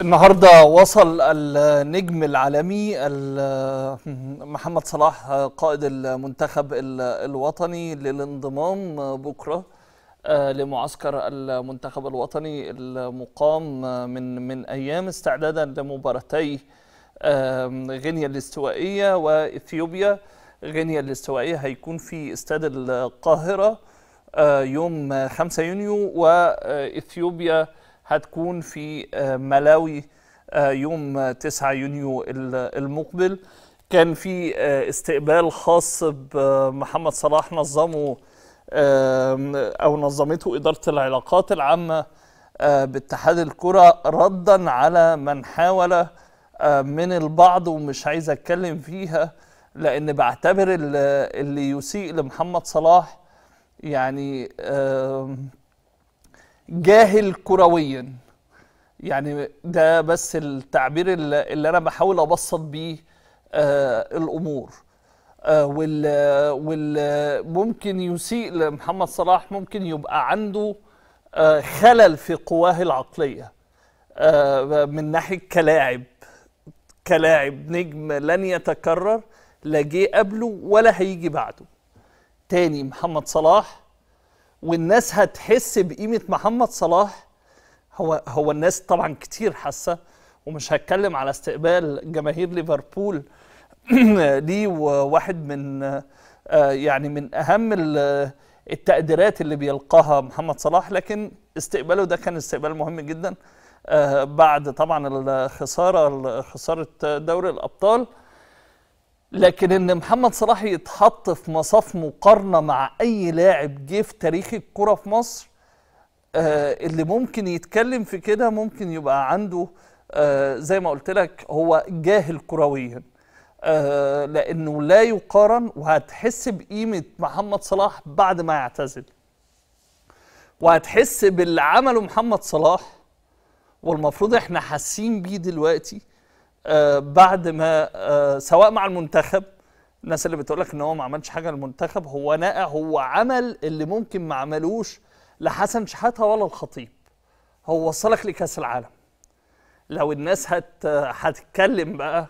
النهارده وصل النجم العالمي محمد صلاح قائد المنتخب الوطني للانضمام بكره آه، لمعسكر المنتخب الوطني المقام آه، من من ايام استعدادا لمباراتي آه، غينيا الاستوائيه واثيوبيا غينيا الاستوائيه هيكون في استاد القاهره يوم 5 يونيو واثيوبيا هتكون في آه، ملاوي آه، يوم 9 آه، يونيو المقبل كان في استقبال خاص بمحمد صلاح نظمه او نظمته اداره العلاقات العامه باتحاد الكره ردا على من حاول من البعض ومش عايز اتكلم فيها لان بعتبر اللي يسيء لمحمد صلاح يعني جاهل كرويا يعني ده بس التعبير اللي انا بحاول ابسط بيه آه الامور آه وال وال ممكن يسيء لمحمد صلاح ممكن يبقى عنده آه خلل في قواه العقليه آه من ناحيه كلاعب كلاعب نجم لن يتكرر لا جه قبله ولا هيجي بعده تاني محمد صلاح والناس هتحس بقيمه محمد صلاح هو هو الناس طبعا كتير حاسه ومش هتكلم على استقبال جماهير ليفربول ليه وواحد من آه، يعني من اهم التقديرات اللي بيلقاها محمد صلاح لكن استقباله ده كان استقبال مهم جدا آه، بعد طبعا الخساره خساره دوري الابطال لكن ان محمد صلاح يتحط في مصاف مقارنه مع اي لاعب جه في تاريخ الكره في مصر آه اللي ممكن يتكلم في كده ممكن يبقى عنده آه زي ما قلت لك هو جاهل كرويا آه لانه لا يقارن وهتحس بقيمه محمد صلاح بعد ما يعتزل وهتحس باللي عمله محمد صلاح والمفروض احنا حاسين بيه دلوقتي آه، بعد ما آه، سواء مع المنتخب الناس اللي بتقول لك ان هو ما عملش حاجه للمنتخب هو نائع هو عمل اللي ممكن ما عملوش لحسن شحاته ولا الخطيب هو وصلك لكاس العالم لو الناس هت هتتكلم بقى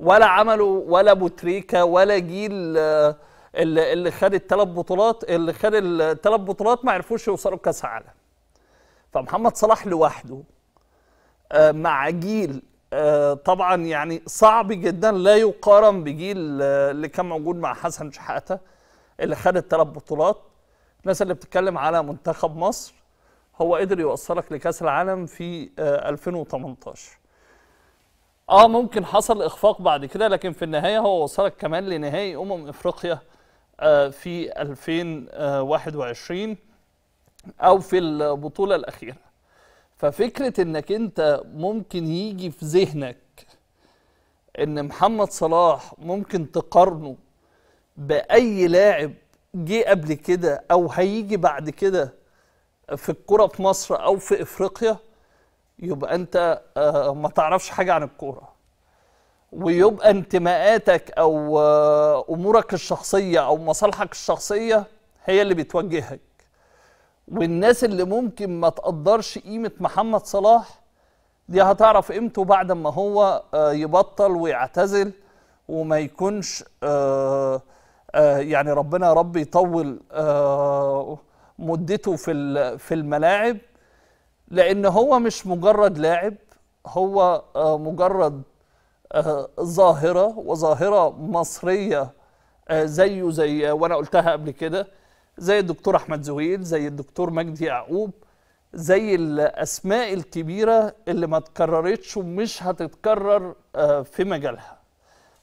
ولا عملوا ولا بوتريكا ولا جيل آه، اللي, اللي خد الثلاث بطولات اللي خد الثلاث بطولات ما عرفوش يوصلوا لكاس العالم فمحمد صلاح لوحده مع جيل آه، طبعا يعني صعب جدا لا يقارن بجيل آه، اللي كان موجود مع حسن شحاته اللي خد الثلاث بطولات الناس اللي بتتكلم على منتخب مصر هو قدر يوصلك لكاس العالم في 2018 آه،, اه ممكن حصل اخفاق بعد كده لكن في النهايه هو وصلك كمان لنهائي امم افريقيا في 2021 او في البطوله الاخيره ففكره انك انت ممكن يجي في ذهنك ان محمد صلاح ممكن تقارنه باي لاعب جه قبل كده او هيجي بعد كده في الكوره في مصر او في افريقيا يبقى انت آه، ما تعرفش حاجه عن الكوره ويبقى انتماءاتك او آه، امورك الشخصيه او مصالحك الشخصيه هي اللي بتوجهك والناس اللي ممكن ما تقدرش قيمة محمد صلاح دي هتعرف قيمته بعد ما هو آه، يبطل ويعتزل وما يكونش آه، آه، يعني ربنا يا رب يطول مدته في في الملاعب لان هو مش مجرد لاعب هو مجرد ظاهره وظاهره مصريه زيه زي وانا قلتها قبل كده زي الدكتور احمد زويل زي الدكتور مجدي يعقوب زي الاسماء الكبيره اللي ما اتكررتش ومش هتتكرر آه، في مجالها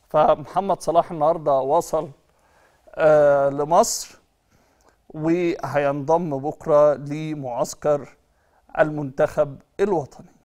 فمحمد صلاح النهارده وصل آه، لمصر وهينضم بكره لمعسكر المنتخب الوطني